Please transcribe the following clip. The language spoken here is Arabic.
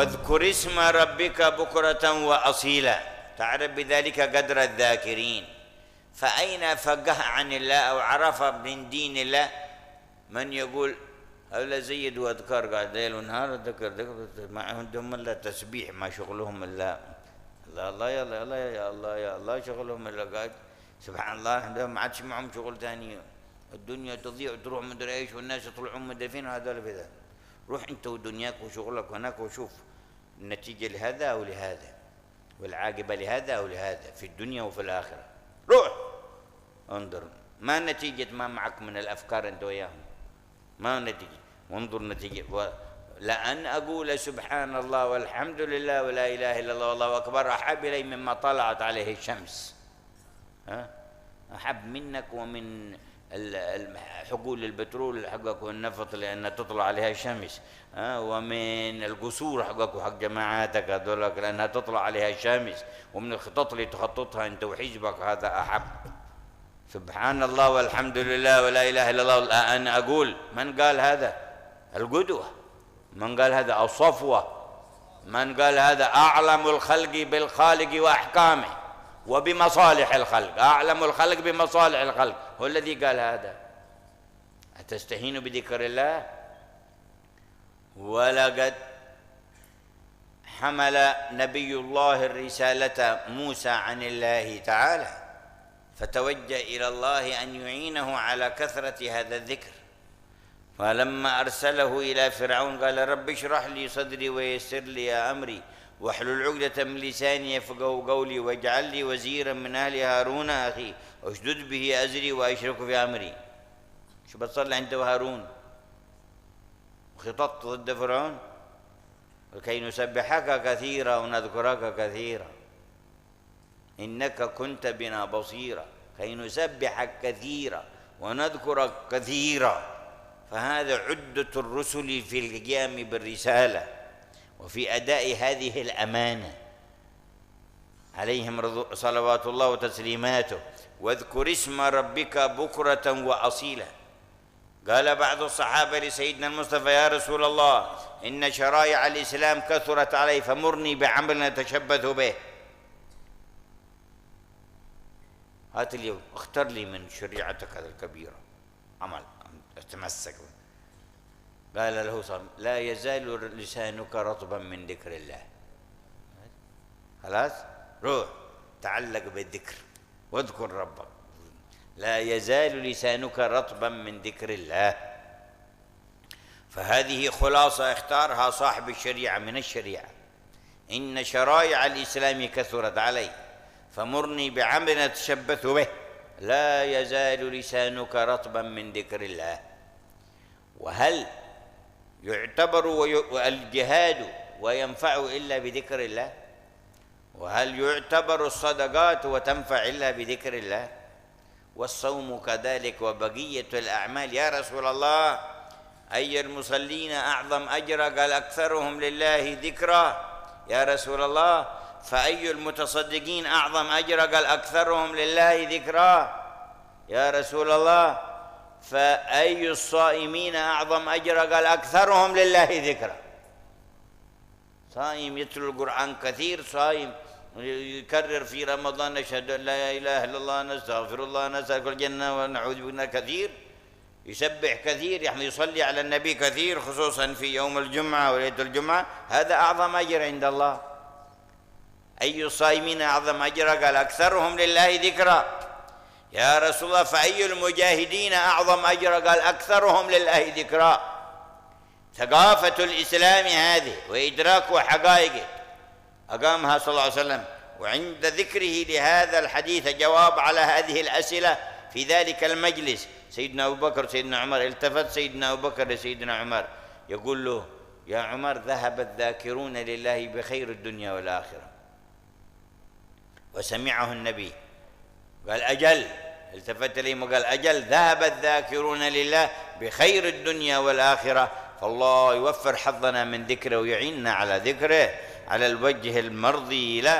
واذكر اسم ربك بكرة وأصيلا تعرف بذلك قدر الذاكرين فأين فقه عن الله أو عرف من دين الله من يقول هؤلاء زيد وأذكار قاعد ليل ونهار ذكر ذكر ما عندهم إلا تسبيح ما شغلهم إلا الله الله يا الله يا الله يا الله يا الله شغلهم إلا قاعد سبحان الله ما عادش معهم شغل ثاني الدنيا تضيع تروح مدري ايش والناس يطلعون فين هذول في ذا روح انت ودنياك وشغلك هناك وشوف النتيجة لهذا أو لهذا والعاقبة لهذا أو لهذا في الدنيا وفي الآخرة روح انظر ما نتيجة ما معك من الأفكار أنت وياهم ما نتيجة وانظر نتيجة و... لأن أقول سبحان الله والحمد لله ولا إله إلا الله والله أكبر أحب إلي مما طلعت عليه الشمس ها أحب منك ومن حقول البترول حقك والنفط لأن تطلع عليها الشمس ومن القصور حقك وحق جماعاتك هذولك لأنها تطلع عليها الشمس ومن الخطط اللي تخططها أنت وحزبك هذا أحب سبحان الله والحمد لله ولا إله إلا الله أنا أقول من قال هذا القدوة من قال هذا الصفوة من قال هذا أعلم الخلق بالخالق وأحكامه وبمصالح الخلق أعلم الخلق بمصالح الخلق هو الذي قال هذا أتستهين بذكر الله ولقد حمل نبي الله الرسالة موسى عن الله تعالى فتوجه إلى الله أن يعينه على كثرة هذا الذكر فلما أرسله إلى فرعون قال رب اشرح لي صدري ويسر لي أمري واحلل عقدة من لساني يفقهوا قولي واجعل لي وزيرا من أهل هارون أخي أشدد به أزري واشرك في أمري شو بتصلي أنت وهارون خططت ضد فرعون لكي نسبحك كثيرا ونذكرك كثيرا إنك كنت بنا بصيرا كي نسبحك كثيرا ونذكرك كثيرا فهذا عدة الرسل في القيام بالرسالة وفي أداء هذه الأمانة عليهم صلوات الله وتسليماته واذكر اسم ربك بكرة وأصيلا قال بعض الصحابة لسيدنا المصطفى يا رسول الله إن شرائع الإسلام كثرت علي فمرني بعمل نتشبث به هات اليوم اختر لي من شريعتك الكبيرة عمل أتمسك به قال له صلى لا يزال لسانك رطبا من ذكر الله خلاص روح تعلق بالذكر واذكر ربك لا يزال لسانك رطبا من ذكر الله فهذه خلاصة اختارها صاحب الشريعة من الشريعة إن شرائع الإسلام كثرت علي فمرني بعمل أتشبث به لا يزال لسانك رطبا من ذكر الله وهل يعتبر الجهاد وينفع إلا بذكر الله وهل يعتبر الصدقات وتنفع إلا بذكر الله والصوم كذلك وبقية الأعمال يا رسول الله أي المصلين أعظم أجرا قال أكثرهم لله ذكرا يا رسول الله فأي المتصدقين أعظم أجرا قال أكثرهم لله ذكرا يا رسول الله فأي الصائمين أعظم أجرا قال أكثرهم لله ذكرا صائم يتلو القرآن كثير صائم يكرر في رمضان نشهد أن لا إله إلا الله نستغفر الله نسألك الجنة ونعوذ بنا كثير يسبح كثير يعني يصلي على النبي كثير خصوصا في يوم الجمعة وليلة الجمعة هذا أعظم أجر عند الله أي الصائمين أعظم أجرا قال أكثرهم لله ذكرًا يا رسول الله فأي المجاهدين أعظم أجر قال أكثرهم لله ذكرى ثقافة الإسلام هذه وإدراك حقائقه أقامها صلى الله عليه وسلم وعند ذكره لهذا الحديث جواب على هذه الأسئلة في ذلك المجلس سيدنا أبو بكر سيدنا عمر التفت سيدنا أبو بكر لسيدنا عمر يقول له يا عمر ذهب الذاكرون لله بخير الدنيا والآخرة وسمعه النبي قال أجل التفت إليهم وقال أجل ذهب الذاكرون لله بخير الدنيا والآخرة فالله يوفر حظنا من ذكره ويعيننا على ذكره على الوجه المرضي له